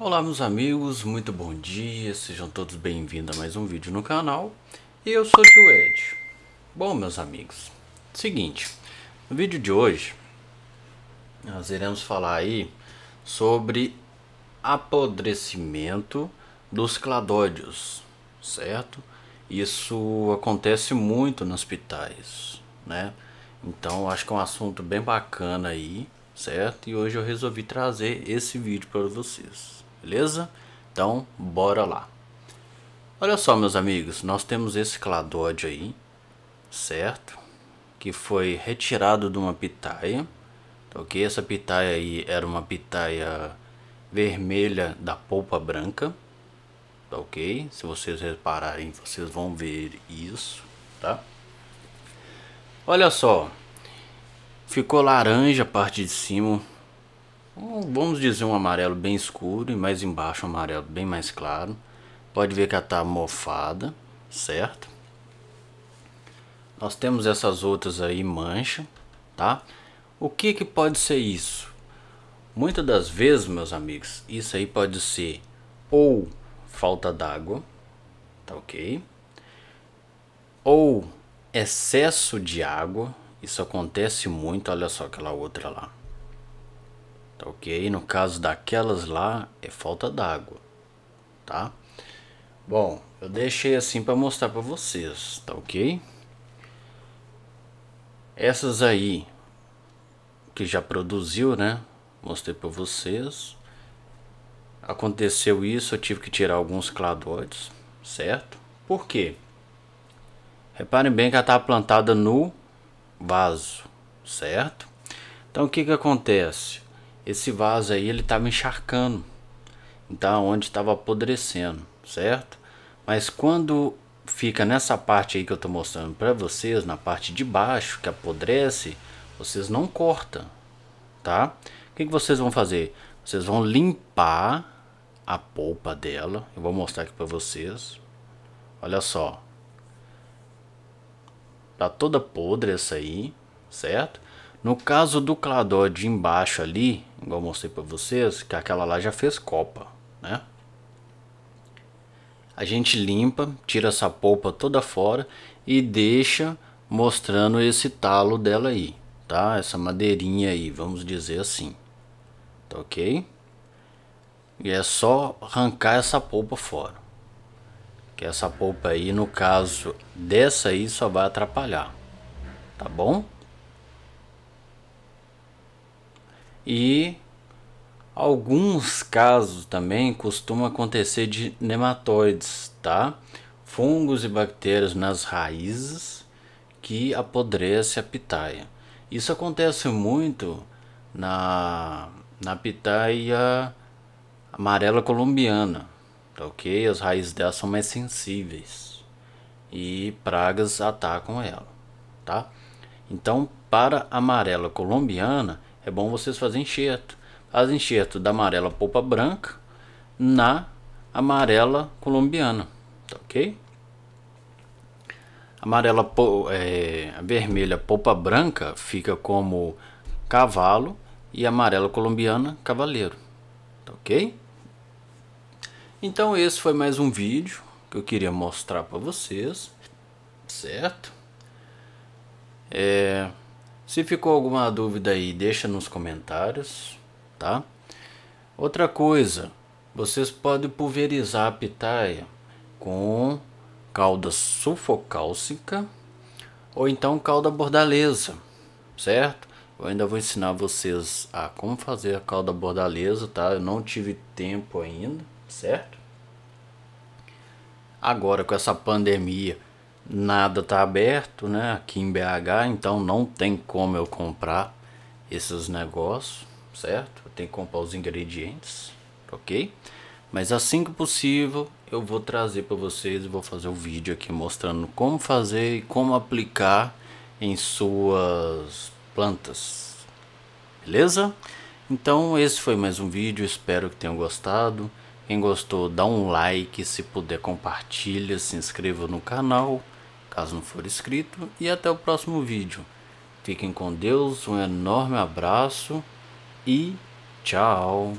Olá meus amigos, muito bom dia, sejam todos bem-vindos a mais um vídeo no canal Eu sou o Tio Ed Bom meus amigos, seguinte, no vídeo de hoje nós iremos falar aí sobre apodrecimento dos cladódios, certo? Isso acontece muito nos hospitais, né? Então acho que é um assunto bem bacana aí certo? E hoje eu resolvi trazer esse vídeo para vocês, beleza? Então, bora lá. Olha só, meus amigos, nós temos esse cladóide aí, certo? Que foi retirado de uma pitaia, tá ok? Essa pitaia aí era uma pitaia vermelha da polpa branca, tá ok? Se vocês repararem, vocês vão ver isso, tá? Olha só, Ficou laranja a parte de cima. Vamos dizer um amarelo bem escuro e mais embaixo um amarelo bem mais claro. Pode ver que ela está mofada, certo? Nós temos essas outras aí mancha, tá? O que que pode ser isso? Muitas das vezes, meus amigos, isso aí pode ser ou falta d'água, tá ok? Ou excesso de água, isso acontece muito, olha só aquela outra lá. Tá ok? No caso daquelas lá, é falta d'água, tá? Bom, eu deixei assim para mostrar para vocês, tá ok? Essas aí, que já produziu, né? Mostrei para vocês. Aconteceu isso, eu tive que tirar alguns cladoides, certo? Por quê? Reparem bem que ela estava plantada no vaso, certo? Então o que que acontece? Esse vaso aí ele estava encharcando, então onde estava apodrecendo, certo? Mas quando fica nessa parte aí que eu estou mostrando para vocês, na parte de baixo que apodrece, vocês não cortam, tá? O que, que vocês vão fazer? Vocês vão limpar a polpa dela. Eu vou mostrar aqui para vocês. Olha só. Tá toda podre essa aí, certo? No caso do Cladó de embaixo ali, igual mostrei para vocês, que aquela lá já fez copa, né? A gente limpa, tira essa polpa toda fora e deixa mostrando esse talo dela aí, tá? Essa madeirinha aí, vamos dizer assim, tá ok? E é só arrancar essa polpa fora. Que essa polpa aí, no caso dessa aí, só vai atrapalhar. Tá bom? E alguns casos também costuma acontecer de nematóides, tá? Fungos e bactérias nas raízes que apodrece a pitaia. Isso acontece muito na, na pitaia amarela colombiana, tá ok? As raízes dela são mais sensíveis e pragas atacam ela, tá? Então, para a amarela colombiana, é bom vocês fazerem enxerto. As enxerto da amarela polpa branca na amarela colombiana, tá ok? Amarela, é, a vermelha polpa branca fica como cavalo e amarela colombiana cavaleiro, tá ok? Então esse foi mais um vídeo que eu queria mostrar para vocês, certo? É, se ficou alguma dúvida aí, deixa nos comentários, tá? Outra coisa, vocês podem pulverizar a pitaia com calda sulfocálcica ou então calda bordaleza, certo? Eu ainda vou ensinar vocês a como fazer a calda bordaleza, tá? Eu não tive tempo ainda, certo? Agora com essa pandemia, nada tá aberto, né? Aqui em BH, então não tem como eu comprar esses negócios, certo? Eu tenho que comprar os ingredientes, ok? Mas assim que possível eu vou trazer para vocês, vou fazer um vídeo aqui mostrando como fazer e como aplicar em suas plantas, beleza? Então esse foi mais um vídeo, espero que tenham gostado. Quem gostou, dá um like, se puder compartilha, se inscreva no canal, caso não for inscrito, e até o próximo vídeo. Fiquem com Deus, um enorme abraço e tchau!